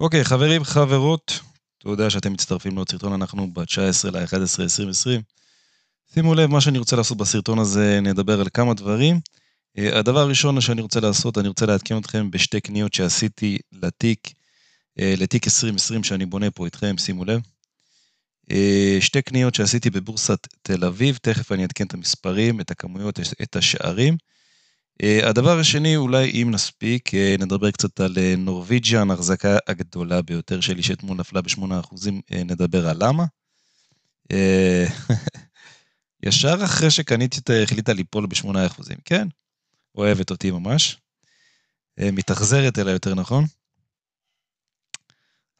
אוקיי, okay, חברים, חברות, תודה שאתם מצטרפים לעוד סרטון, אנחנו ב-19 ל-11-2020. שימו לב, מה שאני רוצה לעשות בסרטון הזה, נדבר על כמה דברים. אה, הדבר הראשון שאני רוצה לעשות, אני רוצה לעדכן אתכם בשתי קניות שעשיתי לתיק, אה, לתיק 2020 שאני בונה פה איתכם, שימו לב. אה, שתי קניות שעשיתי בבורסת תל אביב, תכף אני אעדכן את המספרים, את הכמויות, את השערים. אה, הדבר השני, אולי אם נספיק, אה, נדבר קצת על אה, נורוויג'יאן, החזקה הגדולה ביותר שלי, שאתמול נפלה ב-8%, נדבר על למה. ישר אחרי שקניתי אותה, החליטה ליפול ב-8%, כן? אוהבת אותי ממש. מתאכזרת אליי יותר נכון.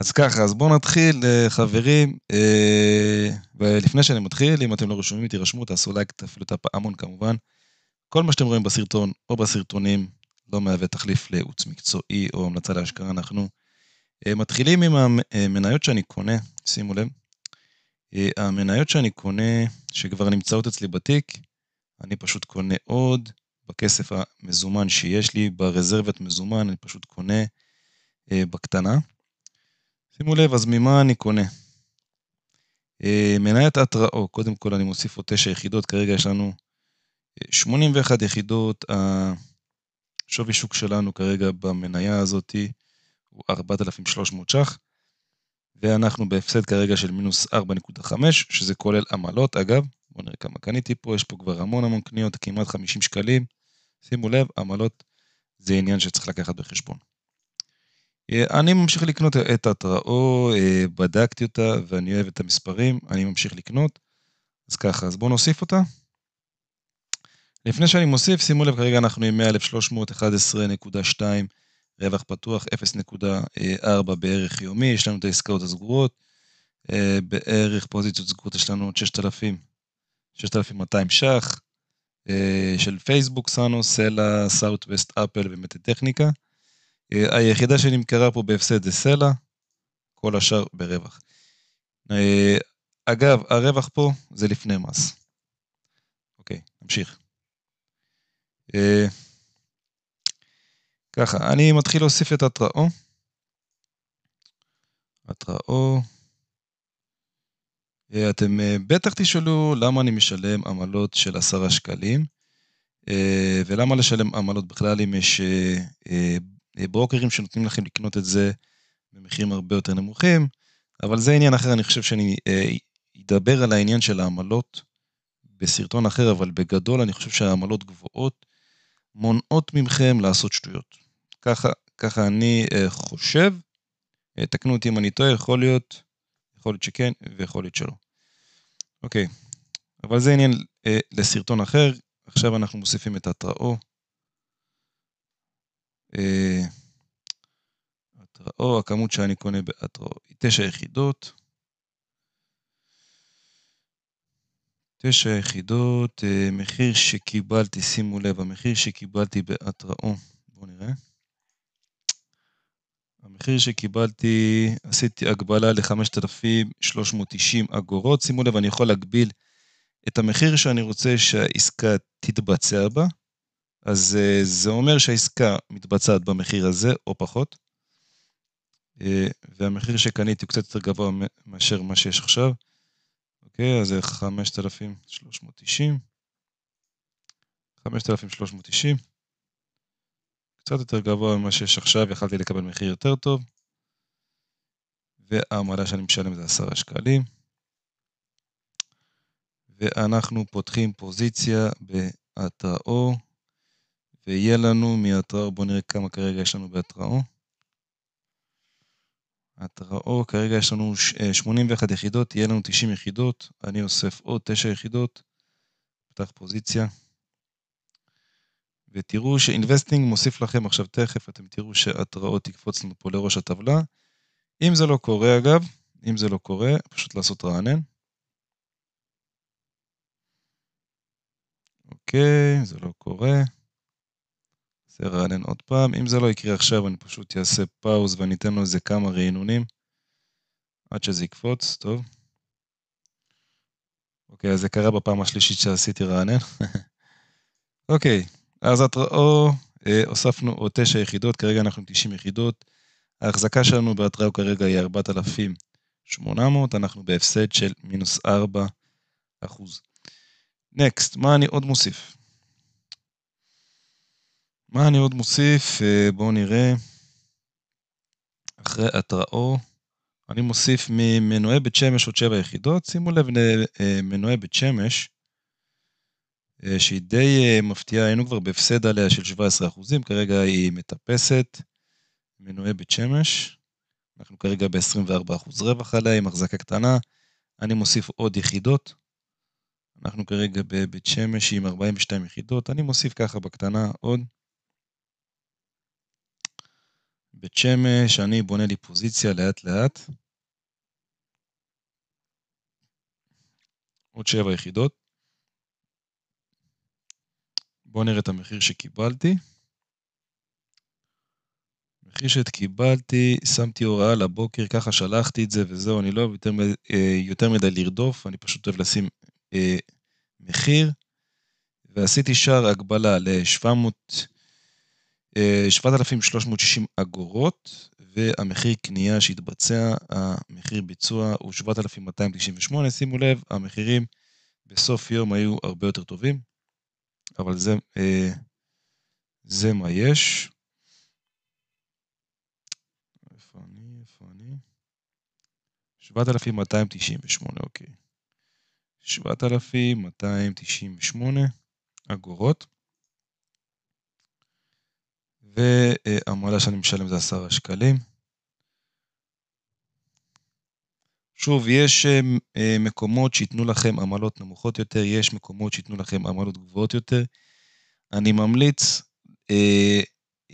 אז ככה, אז בואו נתחיל, חברים, ולפני שאני מתחיל, אם אתם לא רשומים, תירשמו, תעשו לייק, תפעילו את הפעמון כמובן. כל מה שאתם רואים בסרטון או בסרטונים לא מהווה תחליף לייעוץ מקצועי או המלצה להשקעה. אנחנו אה, מתחילים עם המניות אה, שאני קונה, שימו לב. אה, המניות שאני קונה, שכבר נמצאות אצלי בתיק, אני פשוט קונה עוד בכסף המזומן שיש לי, ברזרבת מזומן, אני פשוט קונה בקטנה. שימו לב, אז ממה אני קונה? מניית התראו, קודם כל אני מוסיף עוד תשע יחידות, כרגע יש לנו 81 יחידות, השווי שוק שלנו כרגע במניה הזאת הוא 4,300 ש"ח, ואנחנו בהפסד כרגע של מינוס 4.5, שזה כולל עמלות אגב, בואו נראה כמה קניתי פה, יש פה כבר המון המון קניות, כמעט 50 שקלים, שימו לב, עמלות זה עניין שצריך לקחת בחשבון. אני ממשיך לקנות את התראו, בדקתי אותה ואני אוהב את המספרים, אני ממשיך לקנות. אז ככה, אז בואו נוסיף אותה. לפני שאני מוסיף, שימו לב, כרגע אנחנו עם 100,311.2 רווח פתוח, 0.4 בערך יומי, יש לנו את העסקאות הסגורות, אה, בערך פוזיציות סגורות יש לנו עוד 6,000, 6,200 ש"ח, אה, של פייסבוק, סאנו, סלע, סאוטווסט, אפל ומטטכניקה. אה, היחידה שנמכרה פה בהפסד זה סלע, כל השאר ברווח. אגב, הרווח פה זה לפני מס. אוקיי, נמשיך. אה, ככה, אני מתחיל להוסיף את התראו. התראו. אה, אתם אה, בטח תשאלו למה אני משלם עמלות של עשרה שקלים, ולמה לשלם עמלות בכלל אם יש ברוקרים שנותנים לכם לקנות את זה במחירים הרבה יותר נמוכים, אבל זה עניין אחר, אני חושב שאני אדבר על העניין של העמלות בסרטון אחר, אבל בגדול אני חושב שהעמלות גבוהות מונעות ממכם לעשות שטויות. ככה, ככה אני אה, חושב. אה, תקנו אותי אם אני טועה, יכול להיות, יכול להיות שכן ויכול להיות שלא. אוקיי, אבל זה עניין אה, לסרטון אחר. עכשיו אנחנו מוסיפים את התראו. אה, התראו, הכמות שאני קונה בהתראו היא 9 יחידות. תשע יחידות, אה, מחיר שקיבלתי, שימו לב, המחיר שקיבלתי בהתראה, בואו נראה. המחיר שקיבלתי, עשיתי הגבלה ל-5,390 אגורות. שימו לב, אני יכול להגביל את המחיר שאני רוצה שהעסקה תתבצע בה. אז אה, זה אומר שהעסקה מתבצעת במחיר הזה או פחות. אה, והמחיר שקניתי הוא קצת יותר גבוה מאשר מה שיש עכשיו. אוקיי, אז זה 5,390. 5,390. קצת יותר גבוה ממה שיש עכשיו, יכלתי לקבל מחיר יותר טוב. והעמדה שאני משלם זה 10 שקלים. ואנחנו פותחים פוזיציה בהתראו, ויהיה לנו מהתראו, בואו נראה כמה כרגע יש לנו בהתראו. התראו, כרגע יש לנו 81 אה, יחידות, יהיה לנו 90 יחידות, אני אוסף עוד 9 יחידות, פתח פוזיציה. ותראו שאינבסטינג מוסיף לכם עכשיו תכף, אתם תראו שהתראות תקפוץ לנו פה לראש הטבלה. אם זה לא קורה אגב, אם זה לא קורה, פשוט לעשות רענן. אוקיי, זה לא קורה. תרענן עוד פעם. אם זה לא יקרה עכשיו, אני פשוט אעשה פאוז ואני אתן לו איזה כמה רענונים עד שזה יקפוץ, טוב. אוקיי, אז זה קרה בפעם השלישית שעשיתי רענן. אוקיי, אז התראו, אה, הוספנו עוד 9 יחידות, כרגע אנחנו עם 90 יחידות. ההחזקה שלנו בהתראו כרגע היא 4,800, אנחנו בהפסד של מינוס 4 נקסט, מה אני עוד מוסיף? מה אני עוד מוסיף? אה, בואו נראה. אחרי התראו, אני מוסיף ממנועי בית שמש עוד שבע יחידות. שימו לב למנועי אה, אה, בית שמש, שהיא די מפתיעה, היינו כבר בהפסד עליה של 17%, כרגע היא מטפסת. מנועי בית שמש, אנחנו כרגע ב-24% רווח עליה עם החזקה קטנה. אני מוסיף עוד יחידות. אנחנו כרגע בבית שמש עם 42 יחידות, אני מוסיף ככה בקטנה עוד בית שמש, אני בונה לי פוזיציה לאט לאט. עוד שבע יחידות. בואו נראה את המחיר שקיבלתי. המחיר שקיבלתי, שמתי הוראה לבוקר, ככה שלחתי את זה וזהו, אני לא אוהב יותר, אה, יותר מדי לרדוף, אני פשוט אוהב לשים אה, מחיר. ועשיתי שער הגבלה ל-700... 7,360 אה, אגורות, והמחיר קנייה שהתבצע, המחיר ביצוע הוא 7,298. שימו לב, המחירים בסוף יום היו הרבה יותר טובים, אבל זה, אה, זה מה יש. איפה אני? איפה אני? 7,298, אוקיי. 7,298 אגורות. והעמלה שאני משלם זה עשרה שקלים. שוב, יש אה, מקומות שייתנו לכם עמלות נמוכות יותר, יש מקומות שייתנו לכם עמלות גבוהות יותר. אני ממליץ אה,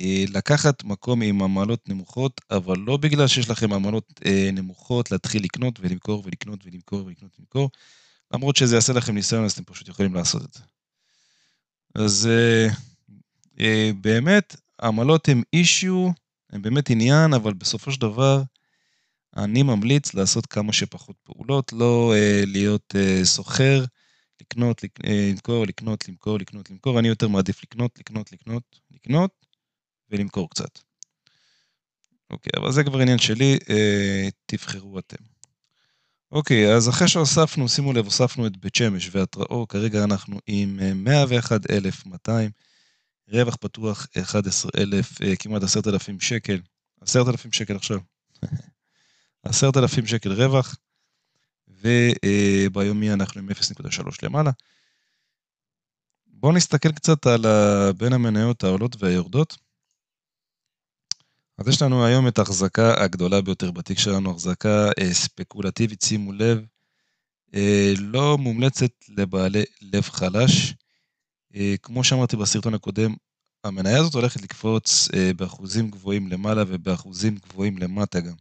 אה, לקחת מקום עם עמלות נמוכות, אבל לא בגלל שיש לכם עמלות אה, נמוכות, להתחיל לקנות ולמכור ולקנות ולמכור ולקנות ולמכור. למרות שזה יעשה לכם ניסיון, אז אתם פשוט יכולים לעשות את זה. אז אה, אה, באמת, העמלות הן אישיו, הן באמת עניין, אבל בסופו של דבר, אני ממליץ לעשות כמה שפחות פעולות, לא אה, להיות אה, סוחר, לקנות, לק, אה, למכור, לקנות, למכור, לקנות, למכור. אני יותר מעדיף לקנות, לקנות, לקנות, לקנות ולמכור קצת. אוקיי, אבל זה כבר עניין שלי, אה, תבחרו אתם. אוקיי, אז אחרי שהוספנו, שימו לב, הוספנו את בית שמש והתראו, כרגע אנחנו עם 101,200. אה, רווח פתוח 11,000, אה, כמעט 10,000 שקל, 10,000 שקל עכשיו, 10,000 שקל רווח, וביומי אה, אנחנו עם 0.3 למעלה. בואו נסתכל קצת על בין המניות העולות והיורדות. אז יש לנו היום את ההחזקה הגדולה ביותר בתיק שלנו, החזקה אה, ספקולטיבית, שימו לב, לא מומלצת לבעלי לב חלש. אה, כמו שאמרתי בסרטון הקודם, המניה הזאת הולכת לקפוץ אה, באחוזים גבוהים למעלה ובאחוזים גבוהים למטה גם.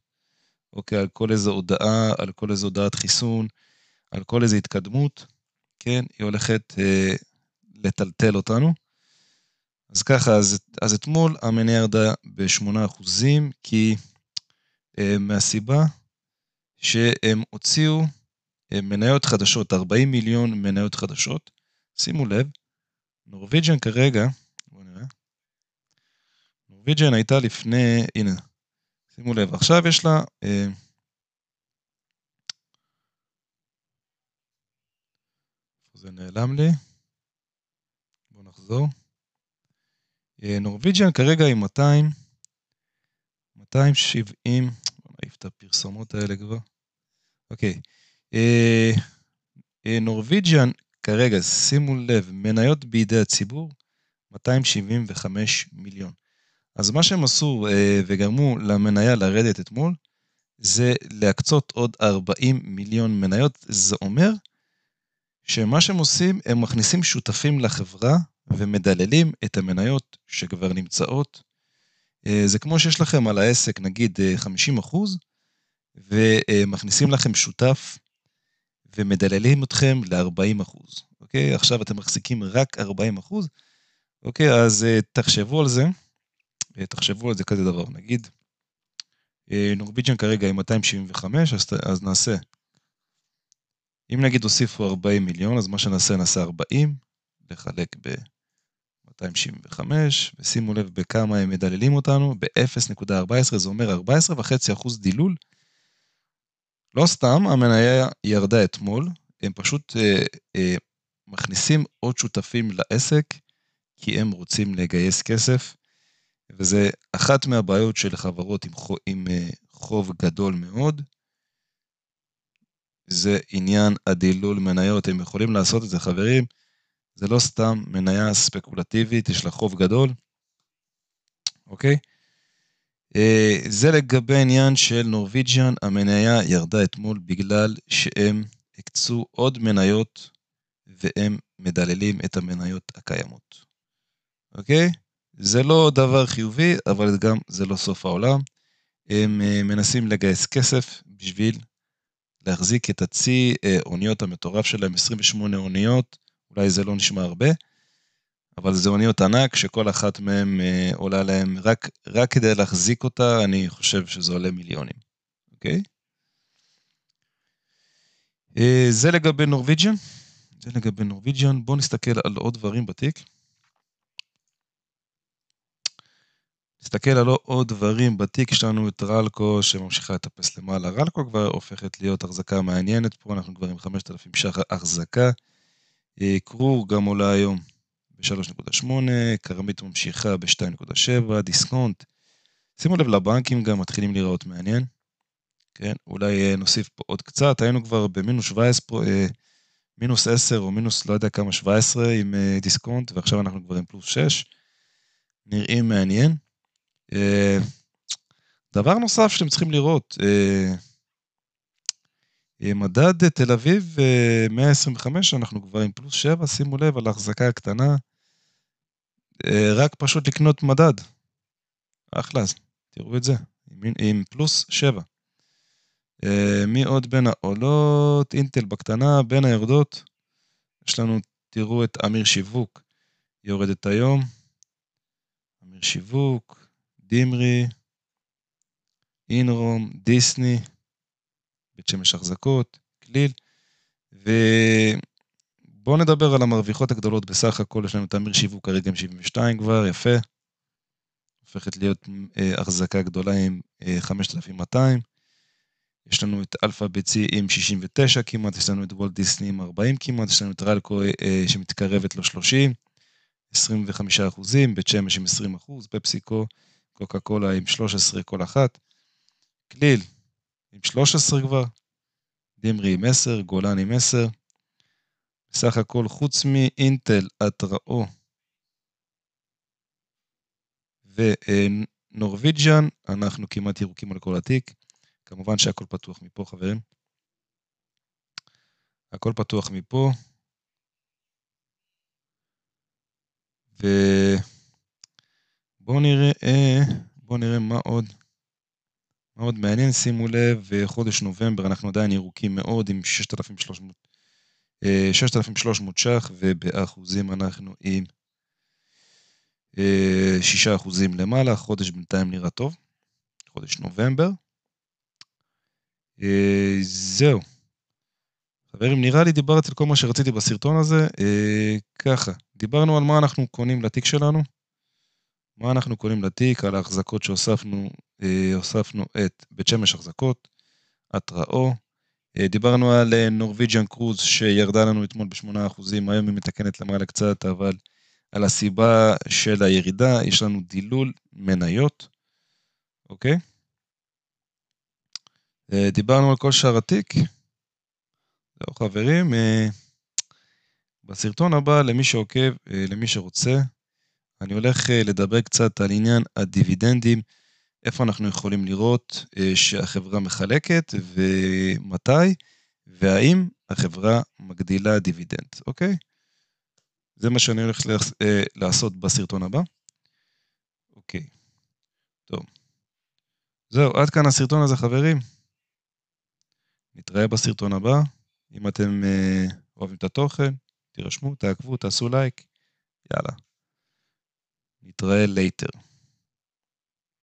אוקיי, על כל איזו הודעה, על כל איזו הודעת חיסון, על כל איזו התקדמות, כן, היא הולכת אה, לטלטל אותנו. אז ככה, אז, אז אתמול המניה ירדה ב-8%, כי אה, מהסיבה שהם הוציאו אה, מניות חדשות, 40 מיליון מניות חדשות, שימו לב, נורוויג'ן כרגע, בואו נראה. נורוויג'ן הייתה לפני, הנה, שימו לב, עכשיו יש לה... אה, זה נעלם לי. בואו נחזור. אה, נורוויג'ן כרגע עם 200, 270, בואו נעיף את הפרסומות האלה כבר. אוקיי. אה, אה נורוויג'ן כרגע, שימו לב, מניות בידי הציבור, 275 מיליון. אז מה שהם עשו אה, וגרמו למניה לרדת אתמול, זה להקצות עוד 40 מיליון מניות. זה אומר שמה שהם עושים, הם מכניסים שותפים לחברה ומדללים את המניות שכבר נמצאות. אה, זה כמו שיש לכם על העסק, נגיד 50 אה, אחוז, ומכניסים לכם שותף ומדללים אתכם ל-40 אחוז, אוקיי? עכשיו אתם מחזיקים רק 40 אחוז, אוקיי? אז uh, תחשבו על זה, uh, תחשבו על זה כזה דבר, נגיד, uh, אה, נורביג'ן כרגע עם 275, אז, אז נעשה, אם נגיד הוסיפו 40 מיליון, אז מה שנעשה, נעשה 40, לחלק ב... 275, ושימו לב בכמה הם מדללים אותנו, ב-0.14, זה אומר 14.5% דילול לא סתם המניה ירדה אתמול, הם פשוט אה, אה, מכניסים עוד שותפים לעסק, כי הם רוצים לגייס כסף, וזה אחת מהבעיות של חברות עם, חו, עם אה, חוב גדול מאוד. זה עניין הדילול מניות, הם יכולים לעשות את זה חברים, זה לא סתם מניה ספקולטיבית, יש לה חוב גדול, אוקיי? Okay? אה, זה לגבי העניין של נורוויג'יאן, המניה ירדה אתמול בגלל שהם הקצו עוד מניות והם מדללים את המניות הקיימות. אוקיי? זה לא דבר חיובי, אבל גם זה לא סוף העולם. הם אה, מנסים לגייס כסף בשביל להחזיק את הצי אה, אוניות המטורף שלהם, 28 אוניות, אולי זה לא נשמע הרבה, אבל זה אוניות ענק שכל אחת מהן אה, עולה להן רק, רק כדי להחזיק אותה, אני חושב שזה עולה מיליונים, אוקיי? אה, זה לגבי נורוויג'ן. זה לגבי נורוויג'ן. בואו נסתכל על עוד דברים בתיק. נסתכל על עוד דברים בתיק, יש לנו את רלקו שממשיכה לטפס למעלה. רלקו כבר הופכת להיות החזקה מעניינת, פה אנחנו כבר עם 5,000 ש"ח החזקה. אה, קרור גם עולה היום ב-3.8, כרמית ממשיכה ב-2.7, דיסקונט. שימו לב, לבנקים גם מתחילים להיראות מעניין. כן, אולי אה, נוסיף פה עוד קצת, היינו כבר במינוס 17, אה, מינוס 10 או מינוס לא יודע כמה 17 עם אה, דיסקונט, ועכשיו אנחנו כבר עם פלוס 6. נראים מעניין. דבר נוסף שאתם צריכים לראות, אה, מדד אה, תל אביב 125, אה, אנחנו כבר עם פלוס 7, שימו לב על ההחזקה הקטנה. רק פשוט לקנות מדד. אחלה, אז תראו את זה, עם, עם פלוס 7. מי עוד בין העולות? אינטל בקטנה, בין היורדות. יש לנו, תראו את אמיר שיווק, יורדת היום. אמיר שיווק, דימרי, אינרום, דיסני. בית שמש אחזקות, כליל. ובואו נדבר על המרוויחות הגדולות בסך הכל, יש לנו את אמיר שיווק כרגע עם 72 כבר, יפה. הופכת להיות אה, החזקה גדולה עם אה, 5,200. יש לנו את אלפא ביצי עם 69 כמעט, יש לנו את וולט דיסני עם 40 כמעט, יש לנו את רלקו אה, שמתקרבת ל-30, 25 אחוזים, בית שמש עם 20 אחוז, פפסיקו, קוקה קולה עם 13 כל אחת. כליל, עם 13 כבר, דמרי עם 10, גולן עם 10. בסך הכל, חוץ מאינטל, התראו ונורוויג'ן, אנחנו כמעט ירוקים על כל התיק. כמובן שהכל פתוח מפה, חברים. הכל פתוח מפה. ובואו נראה, אה, בואו נראה מה עוד. מאוד מעניין, שימו לב, אה, חודש נובמבר אנחנו עדיין ירוקים מאוד עם 6,300, 6,300 אה, ש"ח, ובאחוזים אנחנו עם 6 אה, למעלה, חודש בינתיים נראה טוב, חודש נובמבר. זהו. חברים, נראה לי דיברתי על כל מה שרציתי בסרטון הזה. ככה, דיברנו על מה אנחנו קונים לתיק שלנו. מה אנחנו קוראים לתיק על ההחזקות שהוספנו, אה, הוספנו את בית שמש החזקות, התראו, אה, דיברנו על נורוויג'ן אה, קרוז שירדה לנו אתמול ב-8%, היום היא מתקנת למעלה קצת, אבל על הסיבה של הירידה יש לנו דילול מניות, אוקיי? דיברנו על כל שאר התיק. זהו חברים, בסרטון הבא למי שעוקב, למי שרוצה, אני הולך אה, לדבר קצת על עניין הדיבידנדים, איפה אנחנו יכולים לראות אה, שהחברה מחלקת ומתי, והאם החברה מגדילה דיבידנד, אוקיי? זה מה שאני הולך אה, לעשות בסרטון הבא. אוקיי, טוב. זהו, עד כאן הסרטון הזה, חברים. נתראה בסרטון הבא. אם אתם אוהבים את התוכן, תירשמו, תעקבו, תעשו לייק. יאללה. נתראה later.